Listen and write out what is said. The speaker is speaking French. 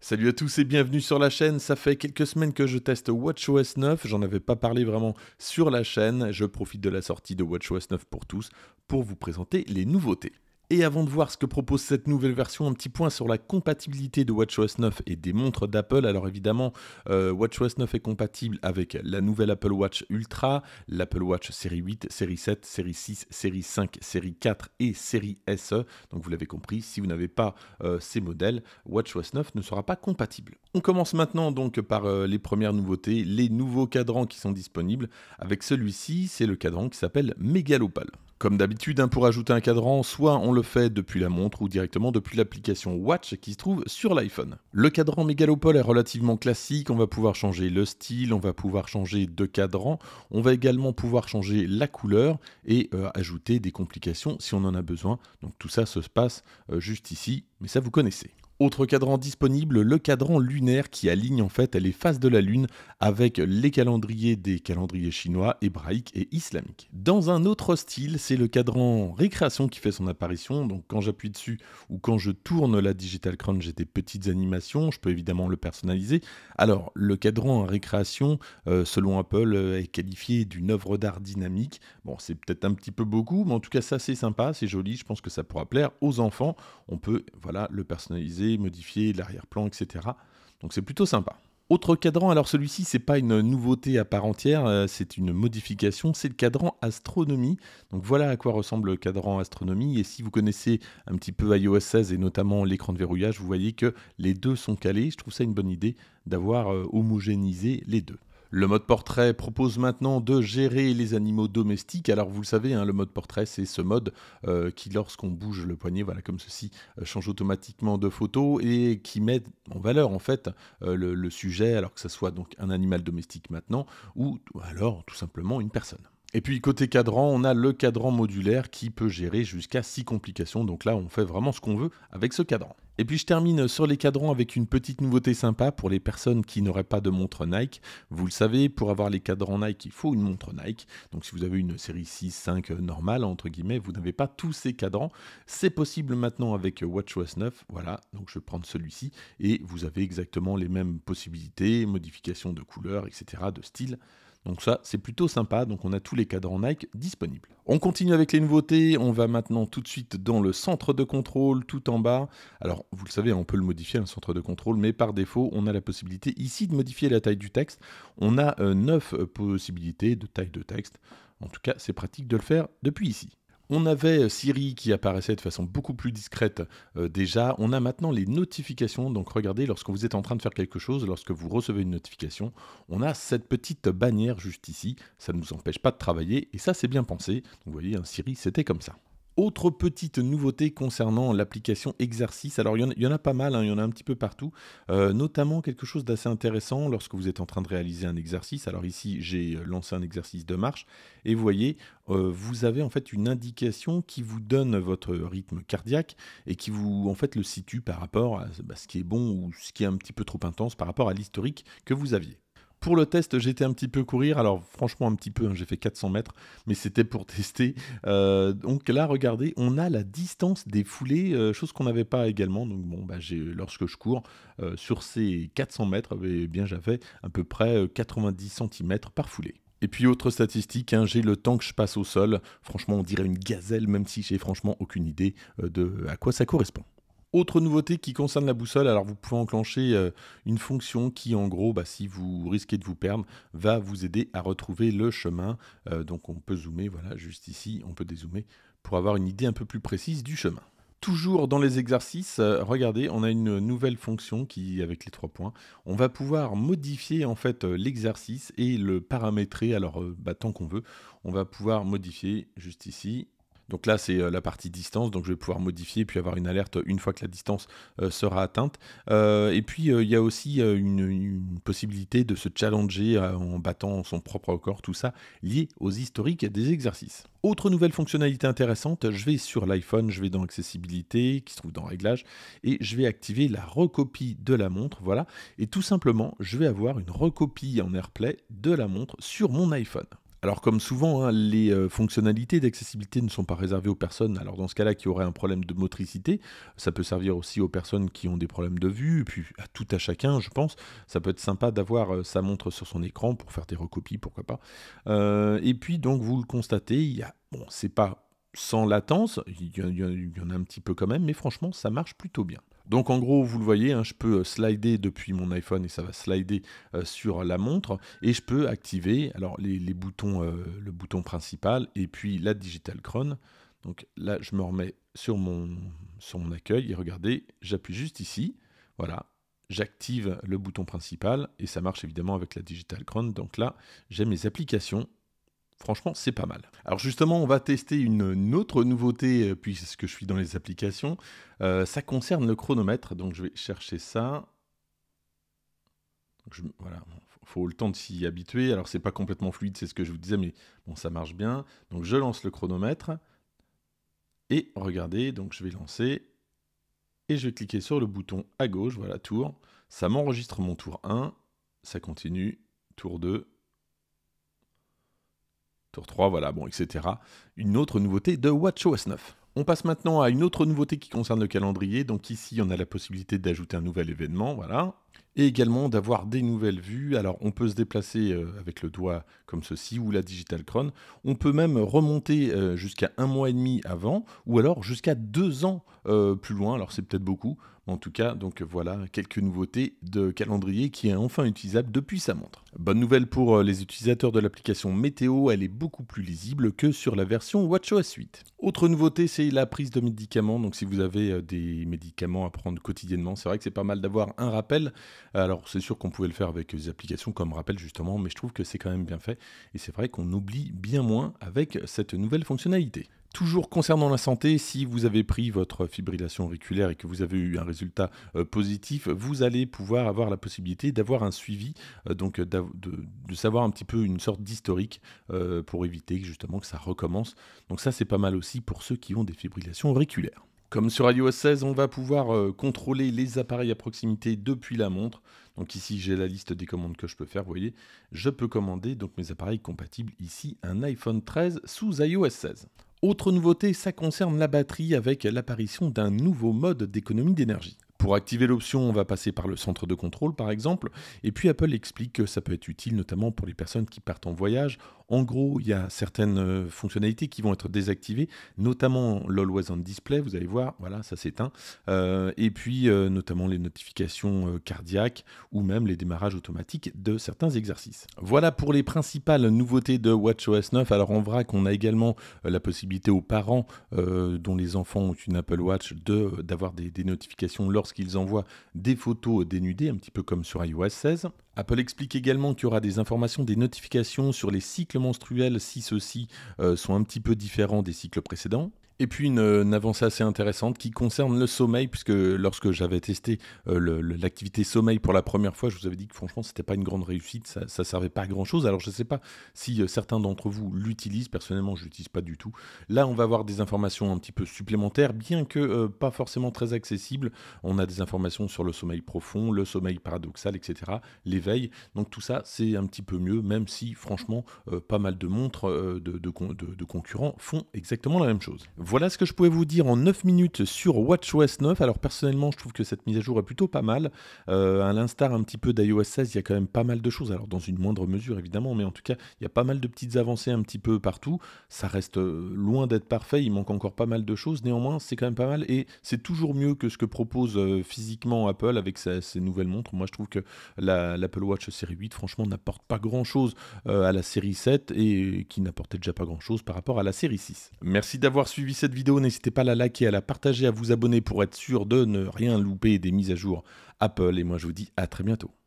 Salut à tous et bienvenue sur la chaîne. Ça fait quelques semaines que je teste WatchOS 9. J'en avais pas parlé vraiment sur la chaîne. Je profite de la sortie de WatchOS 9 pour tous pour vous présenter les nouveautés. Et avant de voir ce que propose cette nouvelle version, un petit point sur la compatibilité de WatchOS 9 et des montres d'Apple. Alors évidemment, euh, WatchOS 9 est compatible avec la nouvelle Apple Watch Ultra, l'Apple Watch série 8, série 7, série 6, série 5, série 4 et série SE. Donc vous l'avez compris, si vous n'avez pas euh, ces modèles, WatchOS 9 ne sera pas compatible. On commence maintenant donc par euh, les premières nouveautés, les nouveaux cadrans qui sont disponibles. Avec celui-ci, c'est le cadran qui s'appelle Megalopal. Comme d'habitude, hein, pour ajouter un cadran, soit on le fait depuis la montre ou directement depuis l'application Watch qui se trouve sur l'iPhone. Le cadran mégalopole est relativement classique, on va pouvoir changer le style, on va pouvoir changer de cadran, on va également pouvoir changer la couleur et euh, ajouter des complications si on en a besoin. Donc tout ça se passe euh, juste ici, mais ça vous connaissez. Autre cadran disponible, le cadran lunaire qui aligne en fait les phases de la Lune avec les calendriers des calendriers chinois, hébraïques et islamiques. Dans un autre style, c'est le cadran récréation qui fait son apparition. Donc quand j'appuie dessus ou quand je tourne la Digital Crown, j'ai des petites animations. Je peux évidemment le personnaliser. Alors le cadran récréation, euh, selon Apple, euh, est qualifié d'une œuvre d'art dynamique. Bon, c'est peut-être un petit peu beaucoup, mais en tout cas, ça c'est sympa, c'est joli. Je pense que ça pourra plaire aux enfants. On peut voilà le personnaliser modifier l'arrière-plan, etc. Donc c'est plutôt sympa. Autre cadran, alors celui-ci, c'est pas une nouveauté à part entière, euh, c'est une modification, c'est le cadran astronomie. Donc voilà à quoi ressemble le cadran astronomie. Et si vous connaissez un petit peu iOS 16 et notamment l'écran de verrouillage, vous voyez que les deux sont calés. Je trouve ça une bonne idée d'avoir euh, homogénéisé les deux. Le mode portrait propose maintenant de gérer les animaux domestiques. Alors vous le savez, hein, le mode portrait, c'est ce mode euh, qui, lorsqu'on bouge le poignet, voilà comme ceci, euh, change automatiquement de photo et qui met en valeur en fait euh, le, le sujet, alors que ce soit donc un animal domestique maintenant ou alors tout simplement une personne. Et puis côté cadran, on a le cadran modulaire qui peut gérer jusqu'à 6 complications, donc là on fait vraiment ce qu'on veut avec ce cadran. Et puis je termine sur les cadrans avec une petite nouveauté sympa pour les personnes qui n'auraient pas de montre Nike. Vous le savez, pour avoir les cadrans Nike, il faut une montre Nike. Donc si vous avez une série 6, 5 euh, normale, entre guillemets, vous n'avez pas tous ces cadrans. C'est possible maintenant avec euh, WatchOS 9. Voilà, donc je vais prendre celui-ci et vous avez exactement les mêmes possibilités, modifications de couleur, etc., de style. Donc ça, c'est plutôt sympa, donc on a tous les cadrans Nike disponibles. On continue avec les nouveautés, on va maintenant tout de suite dans le centre de contrôle tout en bas. Alors vous le savez, on peut le modifier, un centre de contrôle, mais par défaut, on a la possibilité ici de modifier la taille du texte. On a euh, neuf 9 euh, possibilités de taille de texte. En tout cas, c'est pratique de le faire depuis ici. On avait euh, Siri qui apparaissait de façon beaucoup plus discrète euh, déjà. On a maintenant les notifications. Donc regardez, lorsque vous êtes en train de faire quelque chose, lorsque vous recevez une notification, on a cette petite bannière juste ici. Ça ne nous empêche pas de travailler et ça c'est bien pensé. vous voyez, hein, Siri c'était comme ça. Autre petite nouveauté concernant l'application exercice, alors il y, en a pas mal, hein, il y en a un petit peu partout, euh, notamment quelque chose d'assez intéressant lorsque vous êtes en train de réaliser un exercice. Alors ici j'ai euh, lancé un exercice de marche et vous voyez, euh, vous avez en fait une indication qui vous donne votre rythme cardiaque et qui vous en fait le situe par rapport à bah, ce qui est bon ou ce qui est un petit peu trop intense par rapport à l'historique que vous aviez. Pour le test, j'étais un petit peu courir. Alors, franchement, un petit peu, hein, j'ai fait 400 mètres, mais c'était pour tester. Euh, donc là, regardez, on a la distance des foulées, euh, chose qu'on n'avait pas également. Donc, bon, bah, lorsque je cours euh, sur ces 400 mètres, eh bien, j'avais à peu près 90 cm par foulée. Et puis autre statistique, hein, j'ai le temps que je passe au sol. Franchement, on dirait une gazelle, même si j'ai franchement aucune idée de à quoi ça correspond. Autre nouveauté qui concerne la boussole, alors vous pouvez enclencher euh, une fonction qui en gros, bah, si vous risquez de vous perdre, va vous aider à retrouver le chemin. Euh, donc on peut zoomer, voilà, juste ici, on peut dézoomer pour avoir une idée un peu plus précise du chemin. Toujours dans les exercices, euh, regardez, on a une nouvelle fonction qui, avec les trois points, on va pouvoir modifier en fait l'exercice et le paramétrer. Alors, bah, tant qu'on veut, on va pouvoir modifier juste ici donc là, c'est euh, la partie distance, donc je vais pouvoir modifier puis avoir une alerte une fois que la distance euh, sera atteinte. Euh, et puis, il y a aussi une, une, possibilité de se challenger en battant son propre record, tout ça lié aux historiques des exercices. Autre nouvelle fonctionnalité intéressante, je vais sur l'iPhone, je vais dans Accessibilité, qui se trouve dans Réglages, et je vais activer la recopie de la montre, voilà. Et tout simplement, je vais avoir une recopie en AirPlay de la montre sur mon iPhone. Alors comme souvent, hein, les euh, fonctionnalités d'accessibilité ne sont pas réservées aux personnes, alors dans ce cas-là qui auraient un problème de motricité, ça peut servir aussi aux personnes qui ont des problèmes de vue, et puis à tout à chacun je pense, ça peut être sympa d'avoir euh, sa montre sur son écran pour faire des recopies, pourquoi pas. Euh, et puis donc vous le constatez, il y a, bon c'est pas sans latence, il y, en a un petit peu quand même, mais franchement ça marche plutôt bien. Donc en gros, vous le voyez, hein, je peux euh, slider depuis mon iPhone et ça va slider euh, sur la montre et je peux activer alors les, boutons, euh, le bouton principal et puis la Digital Crown. Donc là, je me remets sur mon, sur mon accueil et regardez, j'appuie juste ici. Voilà, j'active le bouton principal et ça marche évidemment avec la Digital Crown. Donc là, j'ai mes applications Franchement, c'est pas mal. Alors justement, on va tester une, autre nouveauté, euh, puisque je suis dans les applications. Euh, ça concerne le chronomètre, donc je vais chercher ça. Je, voilà, faut le temps de s'y habituer. Alors c'est pas complètement fluide, c'est ce que je vous disais, mais bon, ça marche bien. Donc je lance le chronomètre. Et regardez, donc je vais lancer. Et je vais cliquer sur le bouton à gauche, voilà, tour. Ça m'enregistre mon tour 1. Ça continue. Tour 2, Tour 3, voilà, bon, etc. Une autre nouveauté de WatchOS 9. On passe maintenant à une autre nouveauté qui concerne le calendrier. Donc ici, on a la possibilité d'ajouter un nouvel événement, voilà et également d'avoir des nouvelles vues. Alors on peut se déplacer euh, avec le doigt comme ceci ou la Digital Crown. On peut même remonter euh, jusqu'à un mois et demi avant ou alors jusqu'à deux ans euh, plus loin. Alors c'est peut-être beaucoup. En tout cas, donc voilà quelques nouveautés de calendrier qui est enfin utilisable depuis sa montre. Bonne nouvelle pour les utilisateurs de l'application Météo, elle est beaucoup plus lisible que sur la version WatchOS 8. Autre nouveauté, c'est la prise de médicaments. Donc si vous avez des médicaments à prendre quotidiennement, c'est vrai que c'est pas mal d'avoir un rappel alors c'est sûr qu'on pouvait le faire avec des applications comme Rappel justement, mais je trouve que c'est quand même bien fait et c'est vrai qu'on oublie bien moins avec cette nouvelle fonctionnalité. Toujours concernant la santé, si vous avez pris votre fibrillation auriculaire et que vous avez eu un résultat euh, positif, vous allez pouvoir avoir la possibilité d'avoir un suivi, euh, donc euh, de, savoir un petit peu une sorte d'historique pour éviter justement que ça recommence. Donc ça c'est pas mal aussi pour ceux qui ont des fibrillations auriculaires. Comme sur iOS 16, on va pouvoir euh, contrôler les appareils à proximité depuis la montre. Donc ici, j'ai la liste des commandes que je peux faire, vous voyez. Je peux commander donc mes appareils compatibles ici un iPhone 13 sous iOS 16. Autre nouveauté, ça concerne la batterie avec l'apparition d'un nouveau mode d'économie d'énergie. Pour activer l'option, on va passer par le centre de contrôle par exemple, et puis Apple explique que ça peut être utile notamment pour les personnes qui partent en voyage en gros, il y a certaines euh, fonctionnalités qui vont être désactivées, notamment l'Always on Display, vous allez voir, voilà, ça s'éteint. Euh, et puis, euh, notamment les notifications cardiaques ou même les démarrages automatiques de certains exercices. Voilà pour les principales nouveautés de WatchOS 9. Alors, on verra qu'on a également la possibilité aux parents dont les enfants ont une Apple Watch d'avoir des notifications lorsqu'ils envoient des photos dénudées, un petit peu comme sur iOS 16. Apple explique également qu'il y aura des informations, des notifications sur les cycles menstruels si ceux-ci euh, sont un petit peu différents des cycles précédents. Et puis euh, une, avancée assez intéressante qui concerne le sommeil, puisque lorsque j'avais testé euh, l'activité sommeil pour la première fois, je vous avais dit que franchement, c'était pas une grande réussite, ça, ne servait pas à grand chose. Alors je ne sais pas si euh, certains d'entre vous l'utilisent, personnellement, je ne l'utilise pas du tout. Là, on va avoir des informations un petit peu supplémentaires, bien que pas forcément très accessibles. On a des informations sur le sommeil profond, le sommeil paradoxal, etc., l'éveil. Donc tout ça, c'est un petit peu mieux, même si franchement, pas mal de montres de concurrents font exactement la même chose. Voilà ce que je pouvais vous dire en 9 minutes sur WatchOS 9. Alors personnellement, je trouve que cette mise à jour est plutôt pas mal. Euh, à l'instar un petit peu d'iOS 16, il y a quand même pas mal de choses. Alors dans une moindre mesure évidemment, mais en tout cas, il y a pas mal de petites avancées un petit peu partout. Ça reste euh, loin d'être parfait, il manque encore pas mal de choses. Néanmoins, c'est quand même pas mal et c'est toujours mieux que ce que propose euh, physiquement Apple avec ses, nouvelles montres. Moi, je trouve que l'Apple Watch série 8, franchement, n'apporte pas grand-chose à la série 7 et qui n'apportait déjà pas grand-chose par rapport à la série 6. Merci d'avoir suivi cette vidéo, n'hésitez pas à la liker, à la partager, à vous abonner pour être sûr de ne rien louper des mises à jour Apple. Et moi, je vous dis à très bientôt.